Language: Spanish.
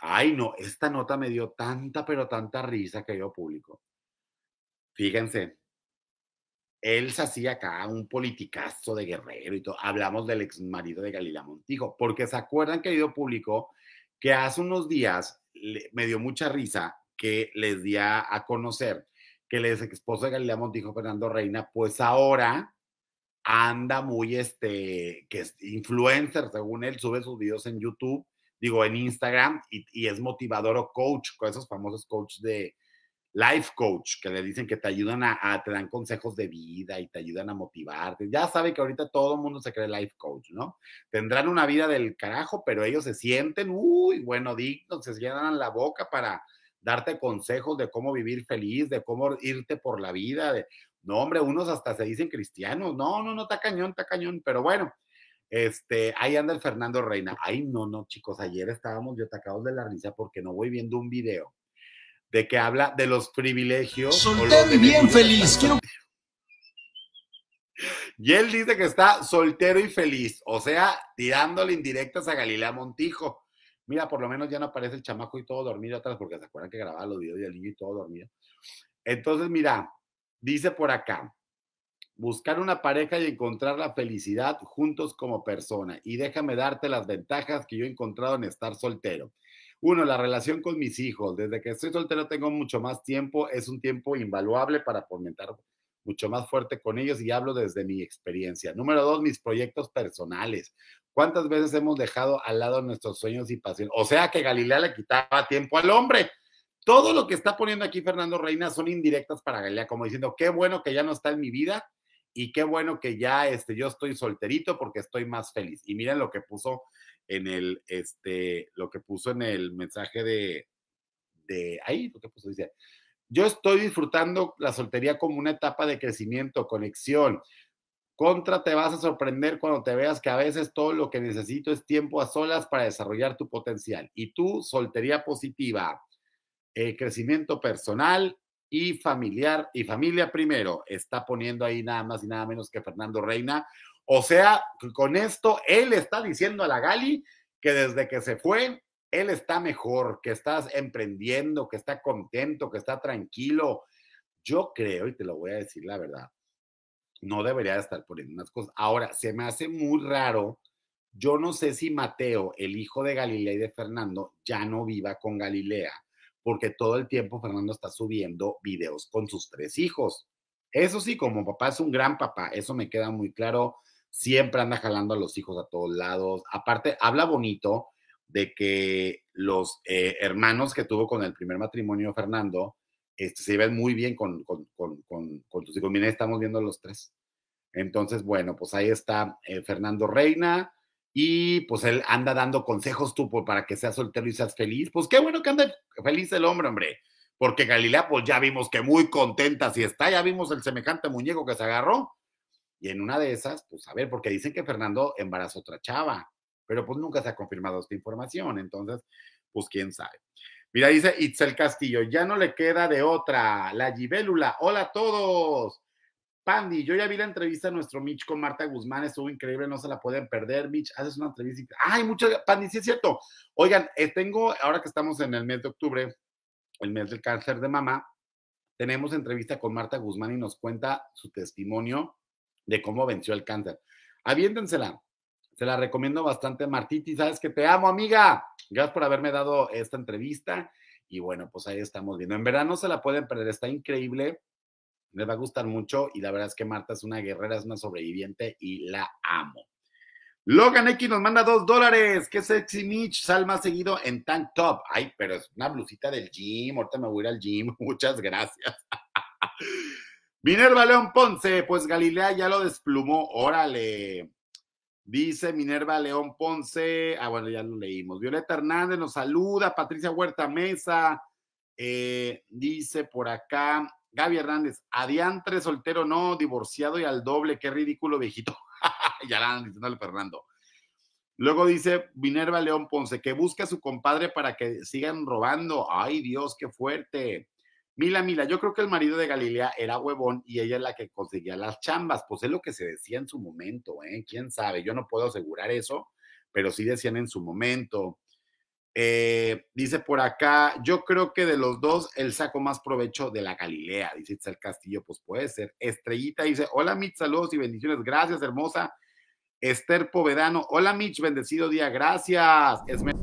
Ay, no, esta nota me dio tanta, pero tanta risa que yo público. Fíjense, él se hacía acá un politicazo de guerrero y todo. Hablamos del ex marido de Galila Montijo, porque se acuerdan, querido público, que hace unos días me dio mucha risa que les di a, conocer que el ex esposo de Galila Montijo, Fernando Reina, pues ahora anda muy, este, que es influencer, según él, sube sus videos en YouTube digo, en Instagram y, es motivador o coach, con esos famosos coaches de life coach, que le dicen que te ayudan a, a, te dan consejos de vida y te ayudan a motivarte. Ya sabe que ahorita todo el mundo se cree life coach, ¿no? Tendrán una vida del carajo, pero ellos se sienten, uy, bueno, dignos, se llenan la boca para darte consejos de cómo vivir feliz, de cómo irte por la vida, de, no, hombre, unos hasta se dicen cristianos, no, no, no, está cañón, está cañón, pero bueno, este, ahí anda el Fernando Reina. Ay, no, no, chicos, ayer estábamos yo atacados de la risa porque no voy viendo un video de que habla de los privilegios. Soltero y bien feliz. Y él dice que está soltero y feliz, o sea, tirándole indirectas a Galilea Montijo. Mira, por lo menos ya no aparece el chamaco y todo dormido atrás, porque se acuerdan que grababa los videos de niño y todo dormido. Entonces, mira, dice por acá, buscar una pareja y encontrar la felicidad juntos como persona. Y déjame darte las ventajas que yo he encontrado en estar soltero. Uno, la relación con mis hijos. Desde que estoy soltero tengo mucho más tiempo. Es un tiempo invaluable para fomentar mucho más fuerte con ellos y hablo desde mi experiencia. Número dos, mis proyectos personales. ¿Cuántas veces hemos dejado al lado nuestros sueños y pasiones? O sea que Galilea le quitaba tiempo al hombre. Todo lo que está poniendo aquí Fernando Reina son indirectas para Galilea, como diciendo, qué bueno que ya no está en mi vida y qué bueno que ya este, yo estoy solterito porque estoy más feliz. Y miren lo que puso en el, este, lo que puso en el mensaje de, de ahí, lo que puso, dice, yo estoy disfrutando la soltería como una etapa de crecimiento, conexión. Contra te vas a sorprender cuando te veas que a veces todo lo que necesito es tiempo a solas para desarrollar tu potencial. Y tú, soltería positiva, eh, crecimiento personal, y familiar y familia primero. Está poniendo ahí nada más y nada menos que Fernando Reina. O sea, con esto él está diciendo a la Gali que desde que se fue, él está mejor, que está emprendiendo, que está contento, que está tranquilo. Yo creo, y te lo voy a decir la verdad, no debería estar poniendo unas cosas. Ahora, se me hace muy raro. Yo no sé si Mateo, el hijo de Galilea y de Fernando, ya no viva con Galilea porque todo el tiempo Fernando está subiendo videos con sus tres hijos. Eso sí, como papá es un gran papá, eso me queda muy claro. Siempre anda jalando a los hijos a todos lados. Aparte, habla bonito de que los eh, hermanos que tuvo con el primer matrimonio Fernando este, se ven muy bien con, tus hijos. Miren, estamos viendo los tres. Entonces, bueno, pues ahí está eh, Fernando Reina, y pues él anda dando consejos tú pues, para que seas soltero y seas feliz. Pues qué bueno que anda feliz el hombre, hombre. Porque Galilea, pues ya vimos que muy contenta si está, ya vimos el semejante muñeco que se agarró. Y en una de esas, pues a ver, porque dicen que Fernando embarazó otra chava, pero pues nunca se ha confirmado esta información, entonces, pues quién sabe. Mira, dice Itzel Castillo, ya no le queda de otra, la gibélula. Hola a todos. Pandi, yo ya vi la entrevista de nuestro Mitch con Marta Guzmán, estuvo increíble, no se la pueden perder, Mitch, haces una entrevista. Ay, muchas, Pandi, sí es cierto. Oigan, eh, tengo, ahora que estamos en el mes de octubre, el mes del cáncer de mama, tenemos entrevista con Marta Guzmán y nos cuenta su testimonio de cómo venció el cáncer. Aviéntensela, se la recomiendo bastante, Martiti, sabes que te amo, amiga. Gracias por haberme dado esta entrevista. Y bueno, pues ahí estamos viendo. En verdad no se la pueden perder, está increíble me va a gustar mucho y la verdad es que Marta es una guerrera, es una sobreviviente y la amo. Logan X nos manda dos dólares. Qué sexy Mitch. Sal más seguido en tank top. Ay, pero es una blusita del gym. Ahorita me voy a ir al gym. Muchas gracias. Minerva León Ponce. Pues Galilea ya lo desplumó. Órale. Dice Minerva León Ponce. Ah, bueno, ya lo leímos. Violeta Hernández nos saluda. Patricia Huerta Mesa. Eh, dice por acá. Gaby Hernández, adiantre, soltero, no, divorciado y al doble, qué ridículo, viejito. ya la han diciéndole Fernando. Luego dice Minerva León Ponce, que busca a su compadre para que sigan robando. Ay, Dios, qué fuerte. Mila, Mila, yo creo que el marido de Galilea era huevón y ella es la que conseguía las chambas. Pues es lo que se decía en su momento, ¿eh? ¿Quién sabe? Yo no puedo asegurar eso, pero sí decían en su momento. Eh, dice por acá, yo creo que de los dos el saco más provecho de la Galilea, dice el Castillo, pues puede ser. Estrellita dice, hola Mitch, saludos y bendiciones, gracias hermosa. Esther Povedano, hola Mitch, bendecido día, gracias. Esmer